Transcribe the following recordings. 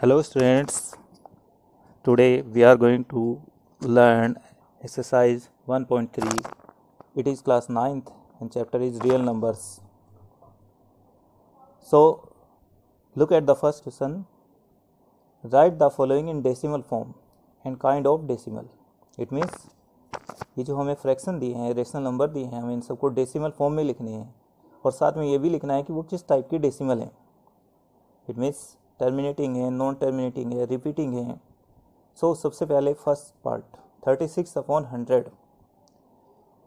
hello students today we are going to learn exercise 1.3 it is class ninth and chapter is real numbers so look at the first question write the following in decimal form and kind of decimal it means ये जो हमें fraction दिए हैं rational number दिए हैं हमें इन सबको decimal form में लिखने हैं और साथ में ये भी लिखना है कि वो किस टाइप के डेसीमल हैं इट मीन्स टर्मिनेटिंग है नॉन टर्मिनेटिंग है रिपीटिंग है सो so, सबसे पहले first part thirty six upon hundred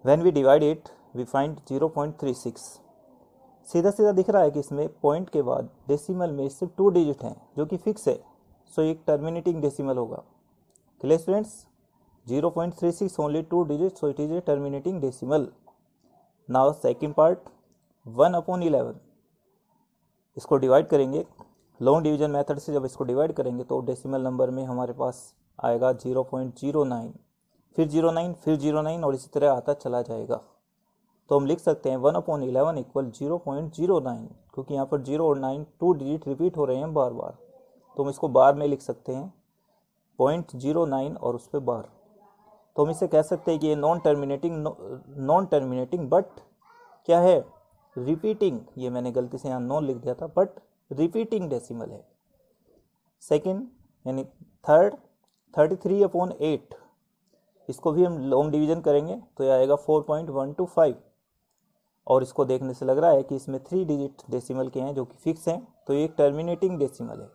when we divide it we find zero point three six सीधा सीधा दिख रहा है कि इसमें पॉइंट के बाद डेसिमल में सिर्फ टू डिजिट हैं जो कि फिक्स है सो so, एक टर्मिनेटिंग डेसिमल होगा clear students zero point three six only two digit so it is a terminating decimal now second part one upon eleven इसको डिवाइड करेंगे लॉन्ग डिवीजन मेथड से जब इसको डिवाइड करेंगे तो डेसिमल नंबर में हमारे पास आएगा जीरो पॉइंट जीरो नाइन फिर जीरो नाइन फिर जीरो नाइन और इसी तरह आता चला जाएगा तो हम लिख सकते हैं one upon eleven equal zero point zero nine क्योंकि यहाँ पर जीरो और नाइन टू डिजिट रिपीट हो रहे हैं बार बार तो हम इसको बार में लिख सकते हैं पॉइंट जीरो नाइन और उस पर बार तो हम इसे कह सकते हैं कि ये non terminating non terminating but क्या है रिपीटिंग ये मैंने गलती से यहाँ नॉन लिख दिया था बट रिपीटिंग डेसिमल है सेकंड यानी third thirty three upon eight इसको भी हम लॉन्ग डिवीजन करेंगे तो यह आएगा four point one two five और इसको देखने से लग रहा है कि इसमें थ्री डिजिट डेसिमल के हैं जो कि फिक्स हैं तो ये एक टर्मिनेटिंग डेसिमल है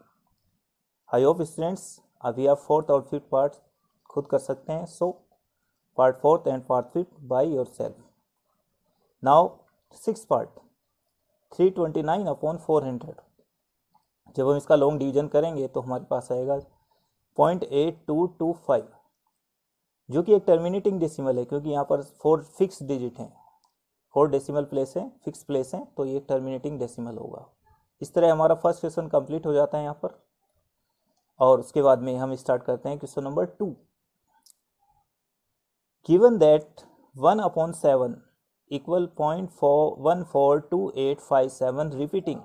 आई होप स्टूडेंट्स अभी आप फोर्थ और फिफ्थ पार्ट खुद कर सकते हैं so part fourth and part fifth by yourself now six part three twenty nine upon four hundred जब हम इसका लॉन्ग डिवीजन करेंगे तो हमारे पास आएगा point eight two two five जो कि एक टर्मिनेटिंग डेसिमल है क्योंकि यहाँ पर फोर फिक्स डिजिट हैं फोर डेसिमल प्लेस हैं फिक्स प्लेस हैं तो ये टर्मिनेटिंग डेसिमल होगा इस तरह हमारा फर्स्ट क्वेश्चन कंप्लीट हो जाता है यहाँ पर और उसके बाद में हम स्टार्ट करते हैं question number two given that one upon seven equal point four one four two eight five seven repeating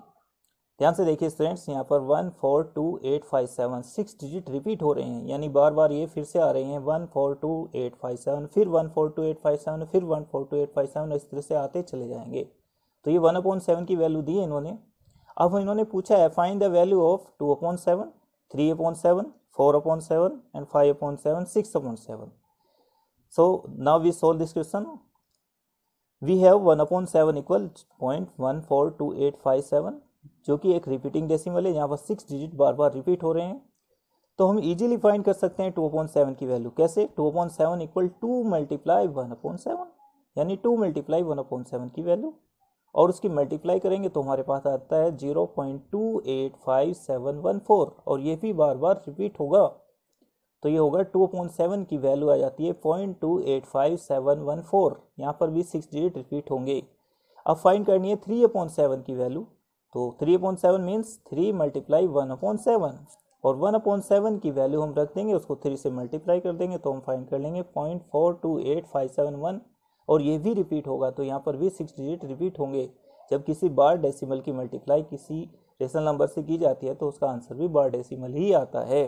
ध्यान से देखिए स्टूडेंट्स यहाँ पर one four two eight five seven six digit repeat हो रहे हैं यानी बार बार ये फिर से आ रहे हैं one four two eight five seven फिर one four two eight five seven फिर one four two eight five seven इस तरह से आते चले जाएंगे तो ये वन अपॉन सेवन की वैल्यू दी है इन्होंने अब इन्होंने पूछा है find the value of two upon seven three upon seven four upon seven and five upon seven six upon seven so this question we have one upon seven equal point one four two eight five seven जो कि एक repeating decimal है यहाँ पर six digit बार बार repeat हो रहे हैं तो हम इजीली फाइंड कर सकते हैं टू अपॉइंट सेवन की वैल्यू कैसे two upon seven equal two multiply one upon seven यानी two multiply one upon seven की वैल्यू और उसकी मल्टीप्लाई करेंगे तो हमारे पास आता है zero point two eight five seven one four और ये भी बार बार रिपीट होगा तो ये होगा टू पॉइंट सेवन की वैल्यू आ जाती है point two eight five seven one four यहाँ पर भी सिक्स डिजिट रिपीट होंगे अब फाइंड करनी है थ्री अपॉइंट सेवन की वैल्यू तो three upon seven means three multiply one upon seven और वन अपॉन सेवन की वैल्यू हम रख देंगे उसको थ्री से मल्टीप्लाई कर देंगे तो हम फाइंड कर लेंगे point four two eight five seven one और ये भी रिपीट होगा तो यहाँ पर भी सिक्स डिजिट रिपीट होंगे जब किसी बार डेसिमल की मल्टीप्लाई किसी रेशनल नंबर से की जाती है तो उसका आंसर भी बार डेसिमल ही आता है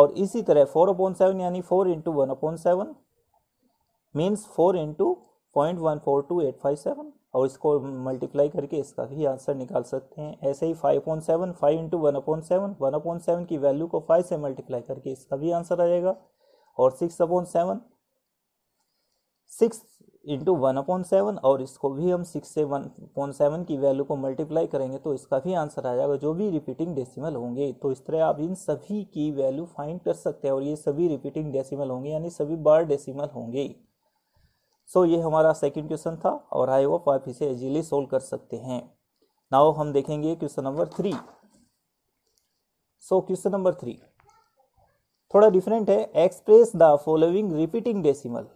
और इसी तरह फोर अपॉन सेवन यानी four into one upon seven means four into point one four two eight five seven और इसको मल्टीप्लाई करके इसका भी आंसर निकाल सकते हैं ऐसे ही five point seven five into one upon seven one upon seven की वैल्यू को फाइव से मल्टीप्लाई करके इसका भी आंसर आ जाएगा और six upon seven six into one upon seven और इसको भी हम सिक्स से वन पॉइंट सेवन की वैल्यू को मल्टीप्लाई करेंगे तो इसका भी आंसर आ जाएगा जो भी रिपीटिंग डेसिमल होंगे तो इस तरह आप इन सभी की वैल्यू फाइंड कर सकते हैं और ये सभी रिपीटिंग डेसिमल होंगे यानी सभी बार डेसिमल होंगे सो so, ये हमारा सेकंड क्वेश्चन था और आई होप आप इसे इजीली सोल्व कर सकते हैं नाउ हम देखेंगे question number three so question number three थोड़ा डिफरेंट है express the following repeating decimal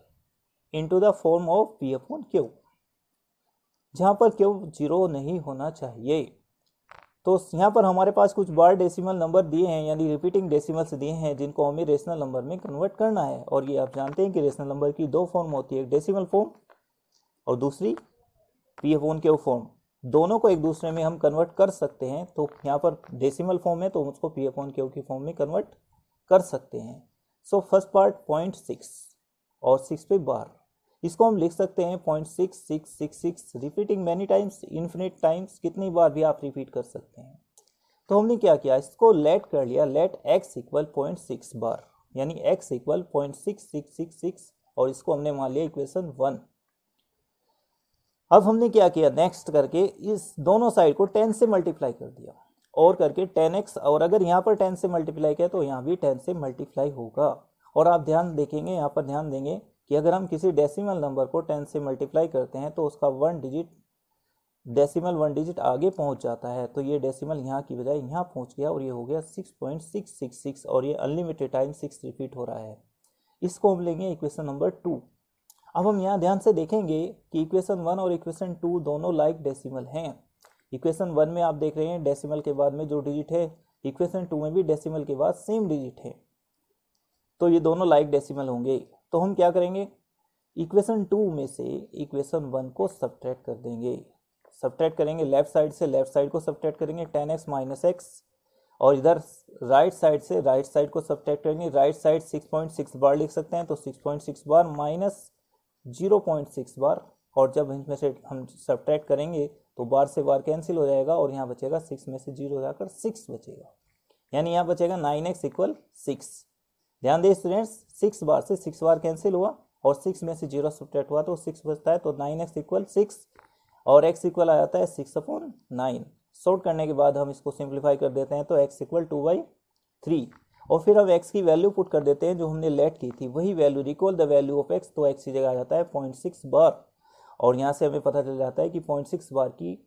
into the form of p upon q जहाँ पर क्यू जीरो नहीं होना चाहिए तो यहाँ पर हमारे पास कुछ बार डेसिमल नंबर दिए हैं यानी रिपीटिंग डेसिमल्स दिए हैं जिनको हमें रेशनल नंबर में कन्वर्ट करना है और ये आप जानते हैं कि रेशनल नंबर की दो फॉर्म होती है एक डेसिमल फॉर्म और दूसरी पी एफ ओन के फॉर्म दोनों को एक दूसरे में हम कन्वर्ट कर सकते हैं तो यहाँ पर डेसिमल फॉर्म है तो उसको पी एफ ओन के की फॉर्म में कन्वर्ट कर सकते हैं so first part point six और सिक्स पे बार इसको हम लिख सकते हैं point six six six six repeating many times infinite times कितनी बार भी आप रिपीट कर सकते हैं तो हमने क्या किया इसको लेट कर लिया let x equal point six bar यानी x equal point six six six six और इसको हमने मान लिया इक्वेशन वन अब हमने क्या किया नेक्स्ट करके इस दोनों साइड को टेन से मल्टीप्लाई कर दिया और करके टेन एक्स और अगर यहाँ पर टेन से मल्टीप्लाई किया तो यहाँ भी टेन से मल्टीप्लाई होगा और आप ध्यान देखेंगे यहाँ पर ध्यान देंगे कि अगर हम किसी डेसिमल नंबर को टेन से मल्टीप्लाई करते हैं तो उसका one digit decimal one digit आगे पहुंच जाता है तो ये डेसिमल यहाँ की बजाय यहाँ पहुंच गया और ये हो गया six six six point six और ये अनलिमिटेड टाइम सिक्स रिपीट हो रहा है इसको हम लेंगे इक्वेशन नंबर टू अब हम यहाँ ध्यान से देखेंगे कि इक्वेशन वन और इक्वेशन टू दोनों लाइक डेसीमल हैं इक्वेशन वन में आप देख रहे हैं डेसीमल के बाद में जो डिजिट है इक्वेशन टू में भी डेसीमल के बाद सेम डिजिट है तो ये दोनों लाइक डेसीमल होंगे तो हम क्या करेंगे इक्वेशन टू में से इक्वेशन वन को सब्ट्रैक्ट कर देंगे सब्ट्रैक्ट करेंगे लेफ्ट साइड से लेफ्ट साइड को सब्ट्रैक्ट करेंगे टेन एक्स माइनस एक्स और इधर राइट साइड से राइट साइड को सब्ट्रैक्ट करेंगे right side six point six bar लिख सकते हैं तो six point six bar minus zero point six bar और जब इनमें से हम सब्ट्रैक्ट करेंगे तो बार से बार कैंसिल हो जाएगा और यहाँ बचेगा सिक्स में से जीरो जाकर सिक्स बचेगा यानी यहाँ बचेगा नाइन एक्स इक्वल सिक्स ध्यान दें स्टूडेंट्स सिक्स बार से सिक्स बार कैंसिल हुआ और सिक्स में से जीरो सब्ट्रैक्ट हुआ तो सिक्स बचता है तो नाइन एक्स इक्वल सिक्स और एक्स इक्वल आ जाता है सिक्स अपॉन नाइन शॉर्ट करने के बाद हम इसको सिंप्लीफाई कर देते हैं तो x equal two by three और फिर हम एक्स की वैल्यू पुट कर देते हैं जो हमने लेट की थी वही value recall the value of x तो एक्स की जगह आ जाता है पॉइंट सिक्स बार और यहाँ से हमें पता चल जाता है कि पॉइंट सिक्स बार की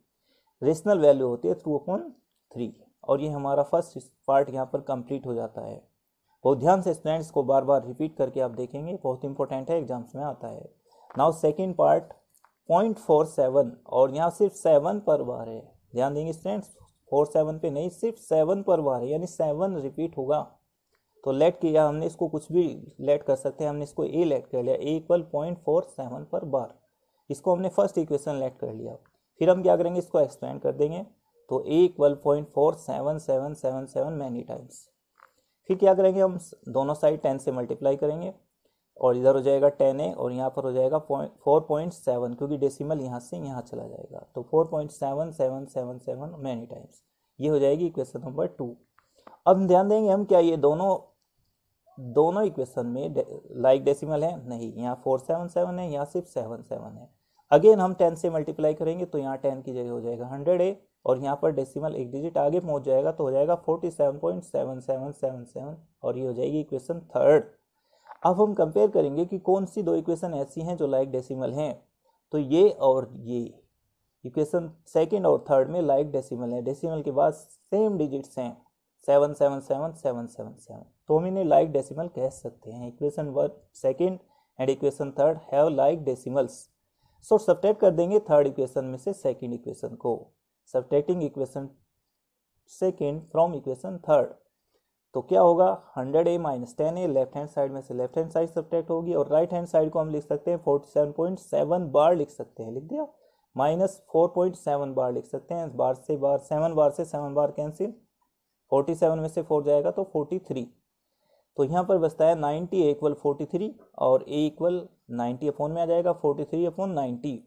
रेशनल वैल्यू होती है थ्रू अपॉन थ्री और ये हमारा फर्स्ट पार्ट यहाँ पर कंप्लीट हो जाता है बहुत ध्यान से स्टूडेंट्स को बार बार रिपीट करके आप देखेंगे बहुत इंपॉर्टेंट है एग्जाम्स में आता है now second part point four seven और यहाँ सिर्फ सेवन पर बार है ध्यान देंगे स्टूडेंट्स फोर सेवन पे नहीं सिर्फ सेवन पर बार है यानी सेवन रिपीट होगा तो लेट किया हमने इसको कुछ भी लेट कर सकते हैं हमने इसको ए लेट कर लिया a equal point four seven पर बार इसको हमने फर्स्ट इक्वेशन लेट कर लिया फिर हम क्या करेंगे इसको एक्सपेंड कर देंगे तो a equal point four seven seven seven seven many times फिर क्या करेंगे हम दोनों साइड टेन से मल्टीप्लाई करेंगे और इधर हो जाएगा टेन ए और यहाँ पर हो जाएगा फोर पॉइंट सेवन क्योंकि डेसिमल यहाँ से यहाँ चला जाएगा तो four point seven seven seven seven many times ये हो जाएगी इक्वेशन नंबर टू अब ध्यान देंगे हम क्या ये दोनों दोनों इक्वेशन में लाइक डेसिमल है नहीं यहाँ फोर सेवन सेवन है यहाँ सिर्फ सेवन सेवन है अगेन हम टेन से मल्टीप्लाई करेंगे तो यहाँ टेन की जगह हो जाएगा हंड्रेड ए और यहाँ पर डेसिमल एक डिजिट आगे पहुँच जाएगा तो हो जाएगा forty seven point seven seven seven seven और ये हो जाएगी इक्वेशन थर्ड अब हम कंपेयर करेंगे कि कौन सी दो इक्वेशन ऐसी हैं जो लाइक डेसिमल हैं तो ये और ये इक्वेशन सेकेंड और थर्ड में लाइक डेसीमल है डेसीमल के बाद सेम डिजिट्स हैं seven seven seven seven seven seven तो हम इन्हें लाइक डेसीमल कह सकते हैं equation one second and equation third have like decimals so subtract कर देंगे थर्ड इक्वेशन में से सेकेंड इक्वेशन को subtracting equation second from equation third तो क्या होगा hundred a minus ten a left hand side में से लेफ्ट हैंड साइड सब्ट्रैक्ट होगी और राइट हैंड साइड को हम लिख सकते हैं forty seven point seven bar लिख सकते हैं लिख दिया minus four point seven bar लिख सकते हैं बार से बार सेवन बार से seven bar cancel forty seven में से फोर जाएगा तो फोर्टी थ्री तो यहाँ पर बचता है ninety a equal forty three और ए इक्वल नाइन्टी अपोन में आ जाएगा forty three upon ninety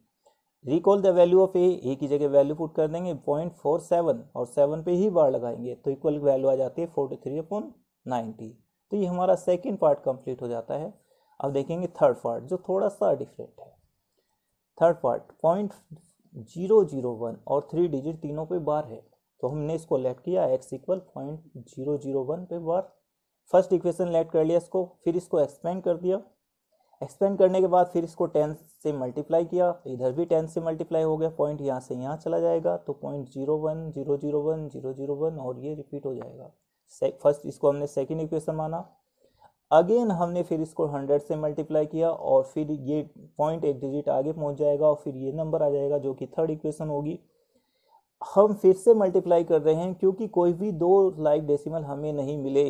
recall the value of a a की जगह वैल्यू पुट कर देंगे पॉइंट फोर सेवन और सेवन पे ही बार लगाएंगे तो इक्वल वैल्यू आ जाती है फोर्टी थ्री अपॉन नाइन्टी तो ये हमारा सेकेंड पार्ट कंप्लीट हो जाता है अब देखेंगे थर्ड पार्ट जो थोड़ा सा डिफरेंट है third part point zero zero one और थ्री डिजिट तीनों पे बार है तो हमने इसको लेट किया x equal point zero zero one पे बार फर्स्ट इक्वेशन लेट कर लिया इसको फिर इसको एक्सपेंड कर दिया एक्सपेंड करने के बाद फिर इसको टेन से मल्टीप्लाई किया तो इधर भी टेन से मल्टीप्लाई हो गया पॉइंट यहाँ से यहाँ चला जाएगा तो point zero one zero zero one zero zero one और ये रिपीट हो जाएगा फर्स्ट इसको हमने सेकेंड इक्वेशन माना अगेन हमने फिर इसको हंड्रेड से मल्टीप्लाई किया और फिर ये पॉइंट एक डिजिट आगे पहुँच जाएगा और फिर ये नंबर आ जाएगा जो कि थर्ड इक्वेशन होगी हम फिर से मल्टीप्लाई कर रहे हैं क्योंकि कोई भी दो लाइक डेसिमल हमें नहीं मिले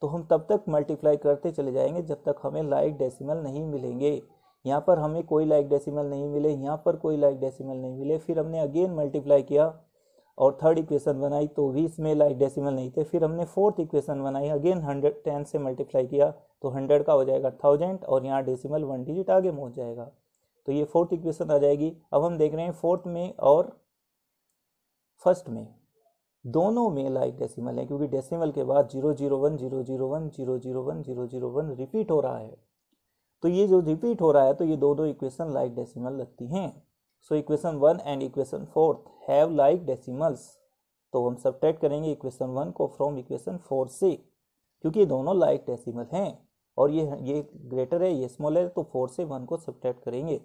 तो हम तब तक मल्टीप्लाई करते चले जाएंगे जब तक हमें लाइक डेसिमल नहीं मिलेंगे यहाँ पर हमें कोई लाइक डेसिमल नहीं मिले यहाँ पर कोई लाइक डेसिमल नहीं मिले फिर हमने अगेन मल्टीप्लाई किया और थर्ड इक्वेशन बनाई तो भी इसमें लाइक डेसिमल नहीं थे फिर हमने फोर्थ इक्वेशन बनाई अगेन हंड्रेड टेन से मल्टीप्लाई किया तो हंड्रेड का हो जाएगा थाउजेंड और यहाँ डेसिमल वन डिजिट आगे पहुँच जाएगा तो ये फोर्थ इक्वेशन आ जाएगी अब हम देख रहे हैं फोर्थ में और फर्स्ट में दोनों में लाइक डेसिमल है क्योंकि डेसिमल के बाद zero zero one zero zero one zero zero one zero zero one repeat हो रहा है तो ये जो रिपीट हो रहा है तो ये दोनों इक्वेशन लाइक डेसिमल लगती हैं so equation one and equation fourth have like decimals तो हम सब करेंगे इक्वेशन वन को फ्रॉम इक्वेशन फोर से क्योंकि ये दोनों लाइक डेसिमल हैं और ये ये ग्रेटर है ये स्मॉल है तो फोर से वन को सब करेंगे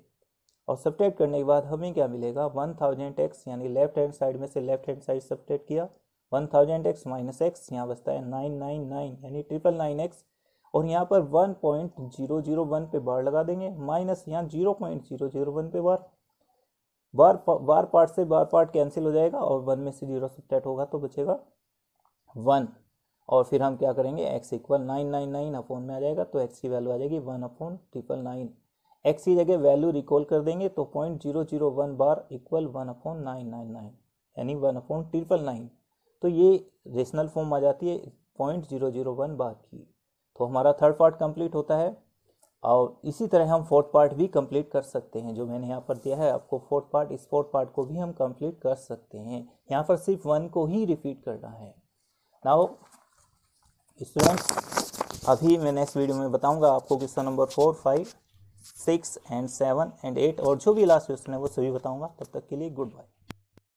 और सब्ट्रैक्ट करने के बाद हमें क्या मिलेगा वन थाउजेंड एक्स यानी लेफ्ट हैंड साइड में से लेफ्ट हैंड साइड सब्ट्रैक्ट किया one thousand x minus x यहाँ बचता है नाइन नाइन नाइन यानी ट्रिपल नाइन एक्स और यहाँ पर one point zero zero one पे बार लगा देंगे माइनस यहाँ zero point zero zero one पे बार बार बार पार्ट से बार पार्ट कैंसिल हो जाएगा और वन में से जीरो सब्ट्रैक्ट होगा तो बचेगा वन और फिर हम क्या करेंगे x equal nine nine nine upon में आ जाएगा तो एक्स की वैल्यू आ जाएगी one upon triple nine x की जगह वैल्यू रिकॉल कर देंगे तो point zero zero one bar equal one upon nine nine nine यानी वन अपॉन ट्रिपल नाइन तो ये रेशनल फॉर्म आ जाती है point zero zero one bar की तो हमारा थर्ड पार्ट कंप्लीट होता है और इसी तरह हम फोर्थ पार्ट भी कंप्लीट कर सकते हैं जो मैंने यहाँ पर दिया है आपको फोर्थ पार्ट इस फोर्थ पार्ट को भी हम कंप्लीट कर सकते हैं यहाँ पर सिर्फ वन को ही रिपीट करना है नाउ स्टूडेंट्स अभी मैं नेक्स्ट वीडियो में बताऊंगा आपको question number four five six and seven and eight और जो भी लास्ट क्वेश्चन है वो सभी बताऊंगा तब तक के लिए गुड बाय